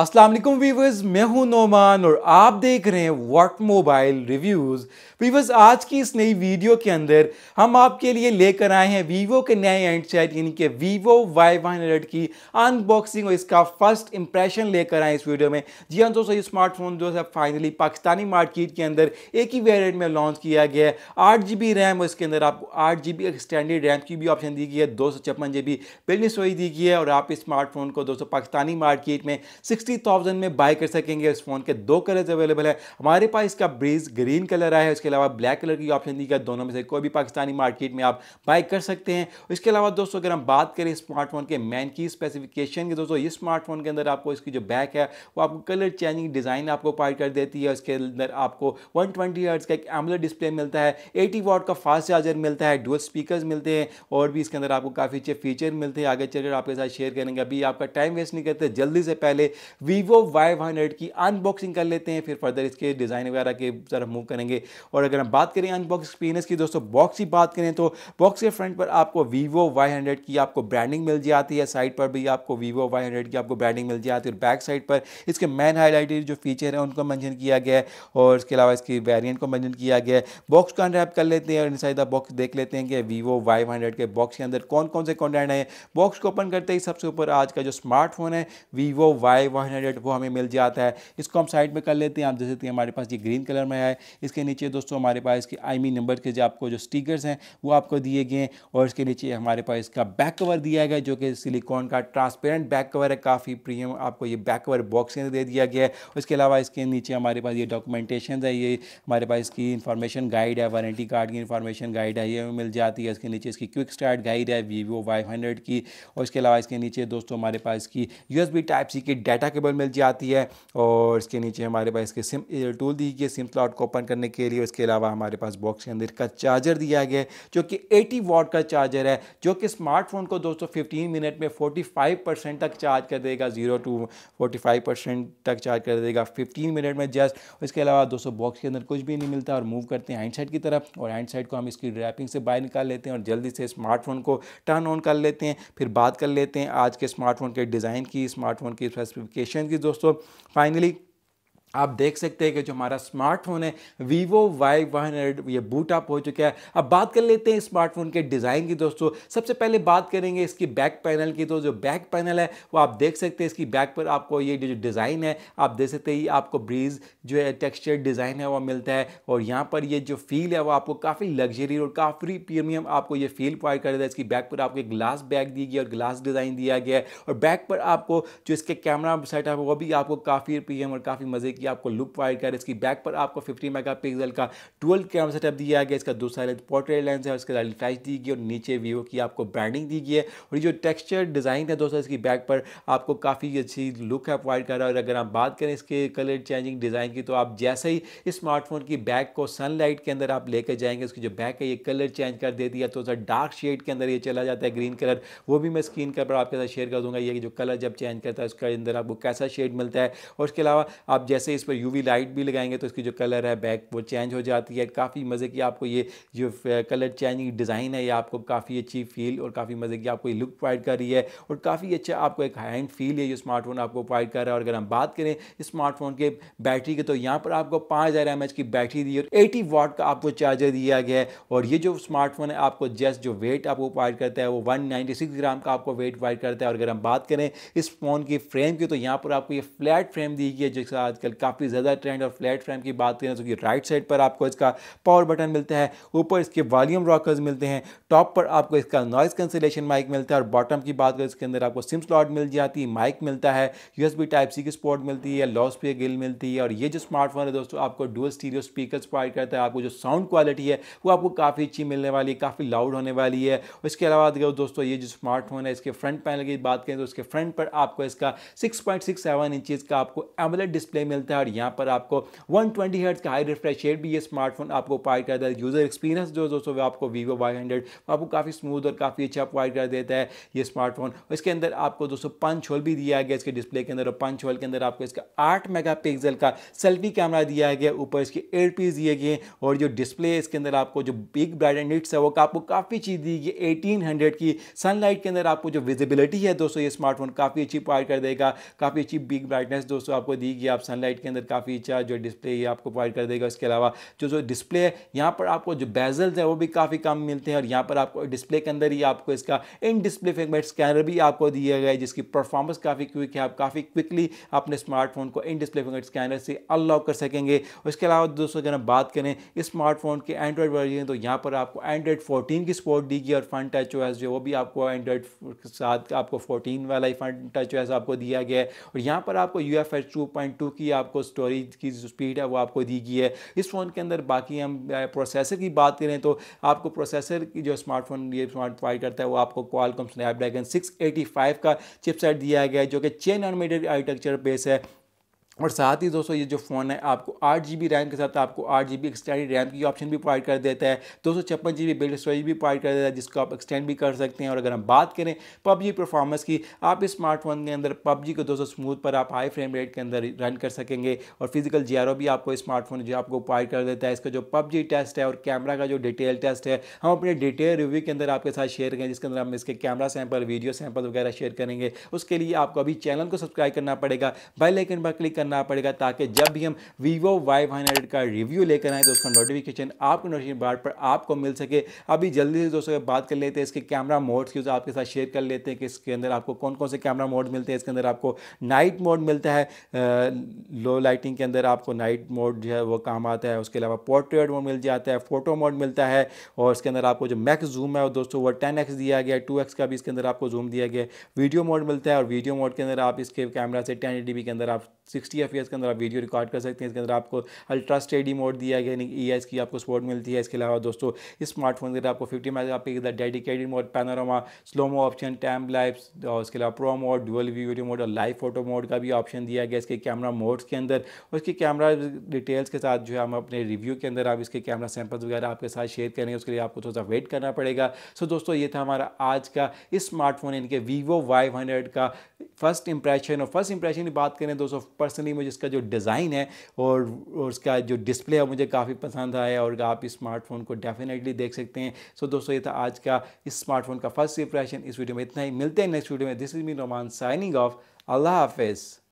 अस्सलाम वालेकुम वीवर्स मैं हूं नोमान और आप देख रहे हैं वॉट मोबाइल रिव्यूज़ वीवर्स आज की इस नई वीडियो के अंदर हम आपके लिए लेकर आए हैं वीवो के नए एंड सेट यानी कि वीवो वाई वन हंड्रेड की अनबॉक्सिंग और इसका फर्स्ट इंप्रेशन लेकर आए इस वीडियो में जी हाँ दोस्तों ये स्मार्टफोन जो है फाइनली पाकिस्तानी मार्केट के अंदर एक ही वेरियंट में लॉन्च किया गया है आठ जी बी रैम और इसके अंदर आपको आठ जी बी एक्सटेंडेड रैम की भी ऑप्शन दी गई है दो सौ छप्पन जी बी दी गई है और आप इस स्मार्टफोन को दोस्तों पाकिस्तानी मार्केट में सिक्स सिक्सटी थाउजेंड में बाय कर सकेंगे इस फ़ोन के दो कलर्स अवेलेबल है हमारे पास इसका ब्रीज ग्रीन कलर आया है उसके अलावा ब्लैक कलर की ऑप्शन दी गई दोनों में से कोई भी पाकिस्तानी मार्केट में आप बाय कर सकते हैं इसके अलावा दोस्तों अगर हम बात करें स्मार्टफोन के मैन की स्पेसिफिकेशन की दोस्तों इस स्मार्टफोन के अंदर आपको इसकी जो बैक है वो आपको कलर चेंजिंग डिज़ाइन आपको पार्ट कर देती है उसके अंदर आपको वन ट्वेंटी का एक एमलेट डिस्प्ले मिलता है एटी वॉट का फास्ट चार्जर मिलता है डुअल स्पीकर मिलते हैं और भी इसके अंदर आपको काफ़ी अच्छे फीचर मिलते हैं आगे चलकर आपके साथ शेयर करेंगे अभी आपका टाइम वेस्ट नहीं करते जल्दी से पहले वीवो वाई हंड्रेड की अनबॉक्सिंग कर लेते हैं फिर फर्दर इसके डिज़ाइन वगैरह के तरफ मूव करेंगे और अगर हम बात करें अनबॉक्स एक्सपीरियंस की दोस्तों बॉक्स की बात करें तो बॉक्स के फ्रंट पर आपको वीवो वाई हंड्रेड की आपको ब्रांडिंग मिल जाती है साइड पर भी आपको वीवो वाई हंड्रेड की आपको ब्रांडिंग मिल जाती है और बैक साइड पर इसके मैन हाईलाइटेड जो फीचर है उनको मैंशन किया गया है और इसके अलावा इसकी वेरियंट को मैंशन किया गया है बॉक्स को अनरैप कर लेते हैं और इन साइड बॉक्स देख लेते हैं कि वीवो वाई हंड्रेड के बॉक्स के अंदर कौन कौन से कॉन्टेंट है बॉक्स को ओपन करते ही सबसे ऊपर आज का जो स्मार्टफोन है वीवो वाई कार्बोहाइड्रेट हंड्रेड वो हमें मिल जाता है इसको हम साइड में कर लेते हैं आप जैसे कि हैं हमारे पास ये ग्रीन कलर में है इसके नीचे दोस्तों हमारे पास इसके आईमी नंबर के जो आपको जो स्टिकर्स हैं वो आपको दिए गए हैं और इसके नीचे हमारे पास इसका बैक कवर दिया गया जो कि सिलिकॉन का ट्रांसपेरेंट बैक कवर है काफ़ी प्रीमियम आपको ये बैक कवर बॉक्स दे दिया गया है इसके अलावा इसके नीचे हमारे पास ये डॉक्यूमेंटेशन है ये हमारे पास इसकी इन्फॉर्मेशन गाइड है वारंटी कार्ड की इन्फॉर्मेशन गाइड है ये मिल जाती है इसके नीचे इसकी क्विक स्टार्ट गाइड है वीवो फाइव की और इसके अलावा इसके नीचे दोस्तों हमारे पास इसकी यू टाइप सी की डाटा डाटा केबल मिल जाती है और इसके नीचे हमारे पास इसके सिम टूल दी गई सिम स्लॉट को ओपन करने के लिए इसके अलावा हमारे पास बॉक्स के अंदर का चार्जर दिया गया है जो कि 80 वॉट का चार्जर है जो कि स्मार्टफोन को दोस्तों 15 मिनट में 45 परसेंट तक चार्ज कर देगा जीरो टू 45 परसेंट तक चार्ज कर देगा 15 मिनट में जस्ट इसके अलावा दोस्तों बॉक्स के अंदर कुछ भी नहीं मिलता और मूव करते हैं हैंड की तरफ और हैंड साइड को हम इसकी रैपिंग से बाहर निकाल लेते हैं और जल्दी से स्मार्टफोन को टर्न ऑन कर लेते हैं फिर बात कर लेते हैं आज के स्मार्टफोन के डिज़ाइन की स्मार्टफोन की स्पेसिफिक नोटिफिकेशन की दोस्तों फाइनली आप देख सकते हैं कि जो हमारा स्मार्टफोन है वीवो वाई वन ये बूट अप हो चुका है अब बात कर लेते हैं स्मार्टफोन के डिज़ाइन की दोस्तों सबसे पहले बात करेंगे इसकी बैक पैनल की तो जो बैक पैनल है वो आप देख सकते हैं इसकी बैक पर आपको ये जो डिज़ाइन है आप देख सकते हैं आपको ब्रीज जो है टेक्स्चर डिज़ाइन है वह मिलता है और यहाँ पर ये जो फील है वो आपको काफ़ी लग्जरी और काफ़ी प्रीमियम आपको ये फील प्रोवाइड कर देता है इसकी बैक पर आपको ग्लास बैग दी गई और ग्लास डिज़ाइन दिया गया है और बैक पर आपको जो इसके कैमरा सेटअप है वो भी आपको काफ़ी प्रीमियम और काफ़ी मज़े की की आपको लुक प्रोवाइड कर इसकी बैक पर आपको फिफ्टी मेगा का ट्वेल्व कैमरा सेटअप दिया गया इसका दूसरा लेंस पोर्ट्रेट लेंस है उसके साथ फ्लैश दी गई और नीचे वीवो की आपको ब्रांडिंग दी गई है और जो टेक्स्चर डिज़ाइन है दोस्तों इसकी बैक पर आपको काफ़ी अच्छी लुक है प्रोवाइड कर रहा है और अगर आप बात करें इसके कलर चेंजिंग डिज़ाइन की तो आप जैसे ही स्मार्टफोन की बैक को सनलाइट के अंदर आप लेकर जाएंगे उसकी जो बैक है ये कलर चेंज कर देती है तो सर डार्क शेड के अंदर ये चला जाता है ग्रीन कलर वो भी मैं स्क्रीन पर आपके साथ शेयर कर दूंगा ये जो कलर जब चेंज करता है उसके अंदर आपको कैसा शेड मिलता है और उसके अलावा आप जैसे जैसे इस पर यूवी लाइट भी लगाएंगे तो इसकी जो कलर है बैक वो चेंज हो जाती है काफ़ी मज़े की आपको ये जो कलर चेंजिंग डिज़ाइन है ये आपको काफ़ी अच्छी फील और काफ़ी मज़े की आपको ये लुक प्रोवाइड कर रही है और काफ़ी अच्छा आपको एक हैंड फील है ये स्मार्टफोन आपको प्रोवाइड कर रहा है और अगर हम बात करें स्मार्टफोन के बैटरी की तो यहाँ पर आपको पाँच हज़ार की बैटरी दी और एटी वाट का आपको चार्जर दिया गया है और ये जो स्मार्टफोन है आपको जस्ट जो वेट आपको प्रोवाइड करता है वो वन ग्राम का आपको वेट प्रोवाइड करता है और अगर हम बात करें इस फ़ोन की फ्रेम की तो यहाँ पर आपको ये फ्लैट फ्रेम दी गई है जिसका आजकल काफ़ी ज़्यादा ट्रेंड और फ्लैट फ्रेम की बात करें तो कि राइट साइड पर आपको इसका पावर बटन मिलता है ऊपर इसके वॉल्यूम रॉकर्स मिलते हैं टॉप पर आपको इसका नॉइज़ कैंसिलेशन माइक मिलता है और बॉटम की बात करें तो इसके अंदर आपको सिम स्लॉट मिल जाती है माइक मिलता है यू टाइप सी की स्पोर्ट मिलती है लॉस पे गिल मिलती है और ये जो स्मार्टफोन है दोस्तों आपको डुअल स्टीरियो स्पीकर प्रोवाइड करता है आपको जो साउंड क्वालिटी है वो आपको काफ़ी अच्छी मिलने वाली है काफ़ी लाउड होने वाली है इसके अलावा दोस्तों ये जो स्मार्टफोन है इसके फ्रंट पैनल की बात करें तो इसके फ्रंट पर आपको इसका सिक्स पॉइंट सिक्स सेवन का आपको एमलेट डिस्प्ले मिलता मिलता है और यहाँ पर आपको वन ट्वेंटी हर्ट्स का हाई रिफ्रेश रेट भी ये स्मार्टफोन आपको प्रोवाइड करता है यूज़र एक्सपीरियंस जो दोस्तों वो आपको वीवो वाई हंड्रेड आपको काफ़ी स्मूथ और काफ़ी अच्छा प्रोवाइड कर देता है ये स्मार्टफोन इसके अंदर आपको दोस्तों पंच होल भी दिया गया इसके डिस्प्ले के अंदर और पंच होल के अंदर आपको इसका आठ मेगा का सेल्फी कैमरा दिया गया ऊपर इसके एयर पीस दिए गए और जो डिस्प्ले इसके अंदर आपको जो बिग ब्राइट एंड निट्स है वो आपको काफ़ी चीज़ दी गई एटीन हंड्रेड की सनलाइट के अंदर आपको जो विजिबिलिटी है दोस्तों ये स्मार्टफोन काफ़ी अच्छी प्रोवाइड कर देगा काफ़ी अच्छी बिग ब्राइटनेस दोस्तों आपको दी गई आप सनलाइट लाइट के अंदर काफ़ी अच्छा जो डिस्प्ले ये आपको प्रोवाइड कर देगा इसके अलावा जो जो डिस्प्ले है यहाँ पर आपको जो बेजल्स हैं वो भी काफ़ी कम मिलते हैं और यहाँ पर आपको डिस्प्ले के अंदर ही आपको इसका इन डिस्प्ले फिंगमेंट स्कैनर भी आपको दिया गया है जिसकी परफॉर्मेंस काफ़ी क्विक है आप काफ़ी क्विकली अपने स्मार्टफोन को इन डिस्प्ले फिंगमेंट स्कैनर से अनलॉक कर सकेंगे उसके अलावा दोस्तों अगर हम बात करें स्मार्टफोन के एंड्रॉयड वर्जन तो यहाँ पर आपको एंड्रॉयड फोर्टीन की सपोर्ट दी गई और फ्रंट टच ओ जो है वो भी आपको एंड्रॉयड के साथ आपको फोर्टीन वाला ही फ्रंट टच ओ आपको दिया गया है और यहाँ पर आपको यू एफ की आप आपको स्टोरेज की जो स्पीड है वो आपको दी गई है इस फ़ोन के अंदर बाकी हम प्रोसेसर की बात करें तो आपको प्रोसेसर की जो स्मार्टफोन ये स्मार्ट प्रोवाइड करता है वो आपको क्वालकॉम स्नैपड्रैगन सिक्स का चिपसेट दिया गया है जो कि चेन ऑनमेटेड आर्किटेक्चर बेस है और साथ ही दोस्तों ये जो फ़ोन है आपको आठ जी बी रैम के साथ आपको आठ जी बी एक्सटेंडेड रैम की ऑप्शन भी प्रोवाइड कर देता है दो सौ छप्पन जी बी बिल्ड स्टोरेज भी प्रोवाइड कर देता है जिसको आप एक्सटेंड भी कर सकते हैं और अगर हम बात करें पबजी परफॉर्मेंस की आप इस स्मार्टफोन के अंदर पबजी को दो सौ स्मूथ पर आप हाई फ्रेम रेट के अंदर रन कर सकेंगे और फिजिकल जी आर ओ भी आपको स्मार्टफोन जो आपको प्रोवाइड कर देता है इसका जो पबजी टेस्ट है और कैमरा का जो डिटेल टेस्ट है हम अपने डिटेल रिव्यू के अंदर आपके साथ शेयर करें जिसके अंदर हम इसके कैमरा सैम्पल वीडियो सैम्पल वगैरह शेयर करेंगे उसके लिए आपको अभी चैनल को सब्सक्राइब करना पड़ेगा बेल आइकन पर क्लिक करना करना पड़ेगा ताकि जब भी हम वीवो वाई हंड्रेड का रिव्यू लेकर आए तो उसका नोटिफिकेशन आपको नोटिफिकेशन बार पर आपको मिल सके अभी जल्दी से दोस्तों बात कर लेते हैं इसके कैमरा मोड्स की तो आपके साथ शेयर कर लेते हैं कि इसके अंदर आपको कौन कौन से कैमरा मोड मिलते हैं इसके अंदर आपको नाइट मोड मिलता है लो लाइटिंग के अंदर आपको नाइट मोड जो है वो काम आता है उसके अलावा पोर्ट्रेट मोड मिल जाता है फोटो मोड मिलता है और इसके अंदर आपको जो मैक्स जूम है दोस्तों वो टेन दिया गया टू का भी इसके अंदर आपको जूम दिया गया वीडियो मोड मिलता है और वीडियो मोड के अंदर आप इसके कैमरा से टेन के अंदर आप सिक्सटी एफ के अंदर आप वीडियो रिकॉर्ड कर सकते हैं इसके अंदर आपको अल्ट्रा स्टेडी मोड दिया गया यानी ई e की आपको सपोर्ट मिलती है इसके अलावा दोस्तों इस स्मार्टफोन के अंदर आपको फिफ्टी मेगा आपके इधर dedicated mode panorama slow mo option time lapse और इसके अलावा pro mode dual view video mode और लाइव फोटो मोड का भी ऑप्शन दिया गया इसके कैमरा मोड्स के अंदर और इसके कैमरा डिटेल्स के साथ जो है हम अपने रिव्यू के अंदर आप इसके कैमरा सैम्पल्स वगैरह आपके साथ शेयर करेंगे उसके लिए आपको थोड़ा सा वेट करना पड़ेगा सो दोस्तों ये था हमारा आज का इस स्मार्टफोन इनके वीवो वाई हंड्रेड का फर्स्ट इंप्रेशन और फर्स्ट इंप्रेशन की बात करें दोस्तों पर्सनली मुझे इसका जो डिज़ाइन है और, उसका जो डिस्प्ले है मुझे काफ़ी पसंद आया और आप इस स्मार्टफोन को डेफिनेटली देख सकते हैं सो so, दोस्तों ये था आज का इस स्मार्टफोन का फर्स्ट इंप्रेशन इस वीडियो में इतना ही मिलते हैं नेक्स्ट वीडियो में this is me Roman signing off अल्लाह हाफिज़